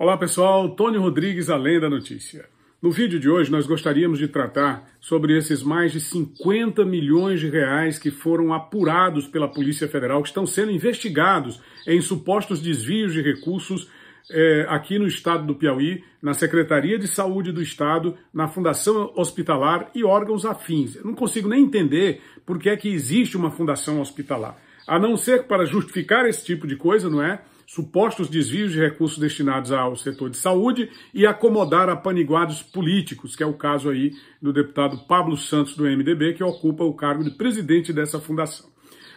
Olá pessoal, Tony Rodrigues, Além da Notícia. No vídeo de hoje nós gostaríamos de tratar sobre esses mais de 50 milhões de reais que foram apurados pela Polícia Federal, que estão sendo investigados em supostos desvios de recursos é, aqui no estado do Piauí, na Secretaria de Saúde do Estado, na Fundação Hospitalar e órgãos afins. Eu não consigo nem entender por que é que existe uma fundação hospitalar. A não ser para justificar esse tipo de coisa, não é? supostos desvios de recursos destinados ao setor de saúde e acomodar apaniguados políticos, que é o caso aí do deputado Pablo Santos do MDB, que ocupa o cargo de presidente dessa fundação.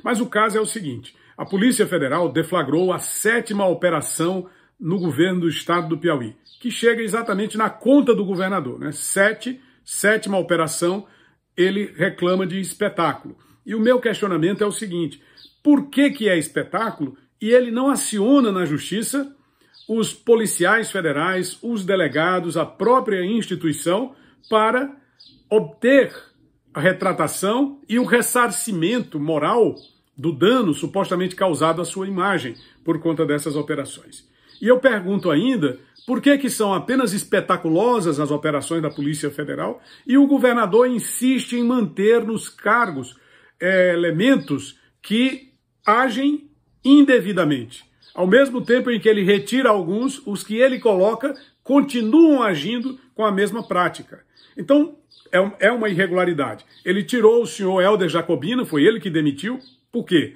Mas o caso é o seguinte: a Polícia Federal deflagrou a sétima operação no governo do estado do Piauí, que chega exatamente na conta do governador, né? Sete, sétima operação, ele reclama de espetáculo. E o meu questionamento é o seguinte: por que, que é espetáculo e ele não aciona na justiça os policiais federais, os delegados, a própria instituição para obter a retratação e o ressarcimento moral do dano supostamente causado à sua imagem por conta dessas operações. E eu pergunto ainda por que, que são apenas espetaculosas as operações da Polícia Federal e o governador insiste em manter nos cargos é, elementos que agem indevidamente. Ao mesmo tempo em que ele retira alguns, os que ele coloca continuam agindo com a mesma prática. Então, é, é uma irregularidade. Ele tirou o senhor Helder Jacobino, foi ele que demitiu. Por quê?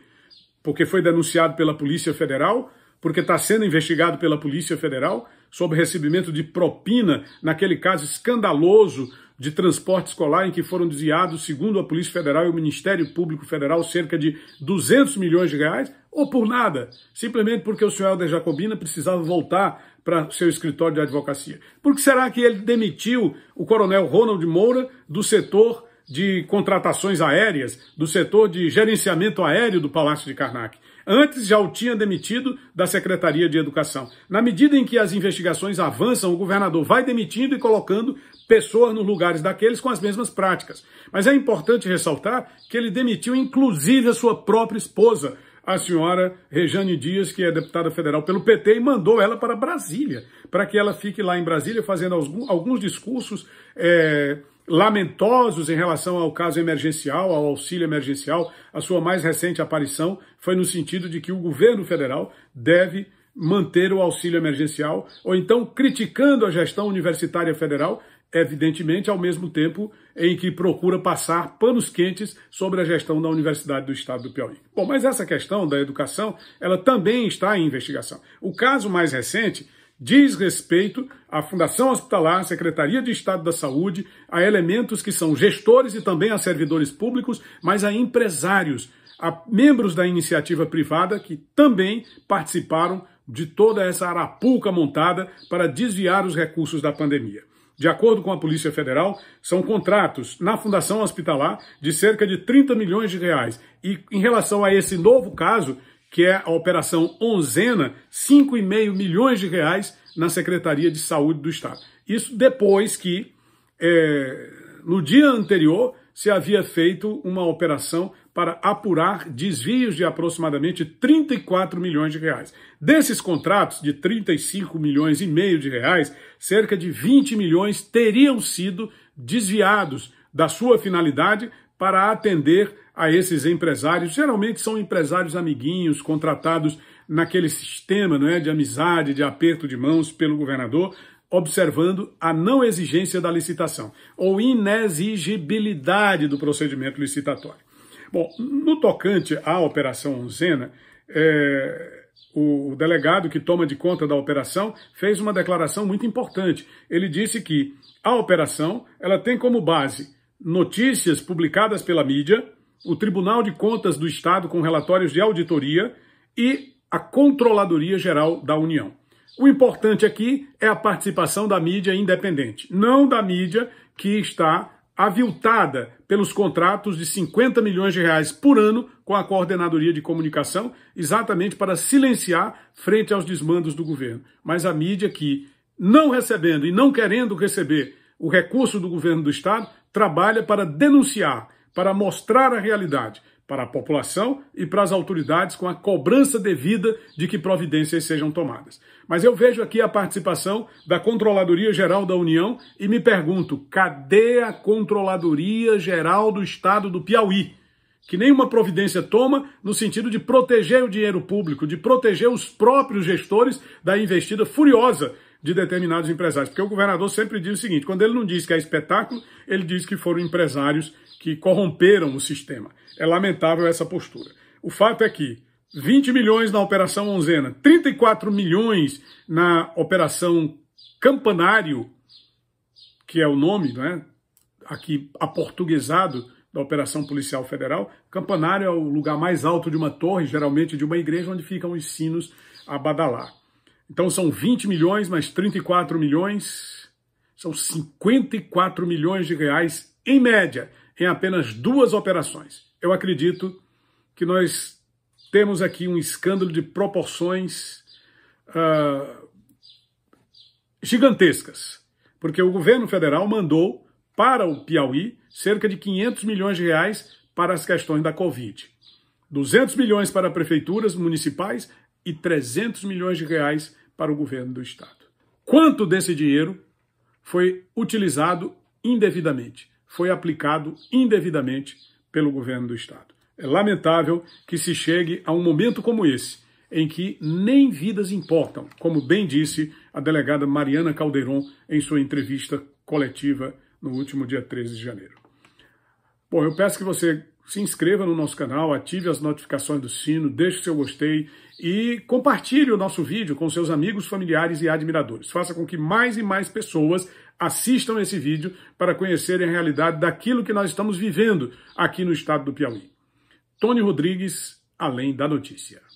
Porque foi denunciado pela Polícia Federal, porque está sendo investigado pela Polícia Federal sobre recebimento de propina, naquele caso escandaloso de transporte escolar em que foram desviados, segundo a Polícia Federal e o Ministério Público Federal, cerca de 200 milhões de reais, ou por nada, simplesmente porque o senhor Helder Jacobina precisava voltar para seu escritório de advocacia? Por que será que ele demitiu o coronel Ronald Moura do setor de contratações aéreas do setor de gerenciamento aéreo do Palácio de Karnak. Antes já o tinha demitido da Secretaria de Educação. Na medida em que as investigações avançam, o governador vai demitindo e colocando pessoas nos lugares daqueles com as mesmas práticas. Mas é importante ressaltar que ele demitiu inclusive a sua própria esposa, a senhora Rejane Dias, que é deputada federal pelo PT, e mandou ela para Brasília, para que ela fique lá em Brasília fazendo alguns discursos. É lamentosos em relação ao caso emergencial, ao auxílio emergencial. A sua mais recente aparição foi no sentido de que o governo federal deve manter o auxílio emergencial, ou então criticando a gestão universitária federal, evidentemente, ao mesmo tempo em que procura passar panos quentes sobre a gestão da Universidade do Estado do Piauí. Bom, mas essa questão da educação, ela também está em investigação. O caso mais recente diz respeito à Fundação Hospitalar, Secretaria de Estado da Saúde, a elementos que são gestores e também a servidores públicos, mas a empresários, a membros da iniciativa privada que também participaram de toda essa arapuca montada para desviar os recursos da pandemia. De acordo com a Polícia Federal, são contratos na Fundação Hospitalar de cerca de 30 milhões de reais. E em relação a esse novo caso, que é a Operação Onzena, 5,5 milhões de reais na Secretaria de Saúde do Estado. Isso depois que, é, no dia anterior, se havia feito uma operação para apurar desvios de aproximadamente 34 milhões de reais. Desses contratos de 35 milhões e meio de reais, cerca de 20 milhões teriam sido desviados da sua finalidade para atender a esses empresários. Geralmente são empresários amiguinhos, contratados naquele sistema não é, de amizade, de aperto de mãos pelo governador, observando a não exigência da licitação ou inexigibilidade do procedimento licitatório. Bom, no tocante à Operação Onzena, é, o delegado que toma de conta da operação fez uma declaração muito importante. Ele disse que a operação ela tem como base notícias publicadas pela mídia, o Tribunal de Contas do Estado com relatórios de auditoria e a Controladoria Geral da União. O importante aqui é a participação da mídia independente, não da mídia que está aviltada pelos contratos de 50 milhões de reais por ano com a Coordenadoria de Comunicação, exatamente para silenciar frente aos desmandos do governo. Mas a mídia que, não recebendo e não querendo receber o recurso do governo do Estado trabalha para denunciar, para mostrar a realidade para a população e para as autoridades com a cobrança devida de que providências sejam tomadas. Mas eu vejo aqui a participação da Controladoria Geral da União e me pergunto: cadê a Controladoria Geral do Estado do Piauí? que nenhuma providência toma no sentido de proteger o dinheiro público, de proteger os próprios gestores da investida furiosa de determinados empresários. Porque o governador sempre diz o seguinte: quando ele não diz que é espetáculo, ele diz que foram empresários que corromperam o sistema. É lamentável essa postura. O fato é que 20 milhões na Operação Onzena, 34 milhões na Operação Campanário, que é o nome, né? aqui aportuguesado da Operação Policial Federal. Campanário é o lugar mais alto de uma torre, geralmente de uma igreja, onde ficam os sinos a badalar. Então são 20 milhões mais 34 milhões, são 54 milhões de reais em média, em apenas duas operações. Eu acredito que nós temos aqui um escândalo de proporções uh, gigantescas, porque o governo federal mandou para o Piauí cerca de 500 milhões de reais para as questões da Covid. 200 milhões para prefeituras municipais e 300 milhões de reais para o governo do estado. Quanto desse dinheiro foi utilizado indevidamente, foi aplicado indevidamente pelo governo do estado. É lamentável que se chegue a um momento como esse, em que nem vidas importam, como bem disse a delegada Mariana Calderon em sua entrevista coletiva no último dia 13 de janeiro. Bom, eu peço que você se inscreva no nosso canal, ative as notificações do sino, deixe seu gostei e compartilhe o nosso vídeo com seus amigos, familiares e admiradores. Faça com que mais e mais pessoas assistam esse vídeo para conhecerem a realidade daquilo que nós estamos vivendo aqui no estado do Piauí. Tony Rodrigues, além da notícia.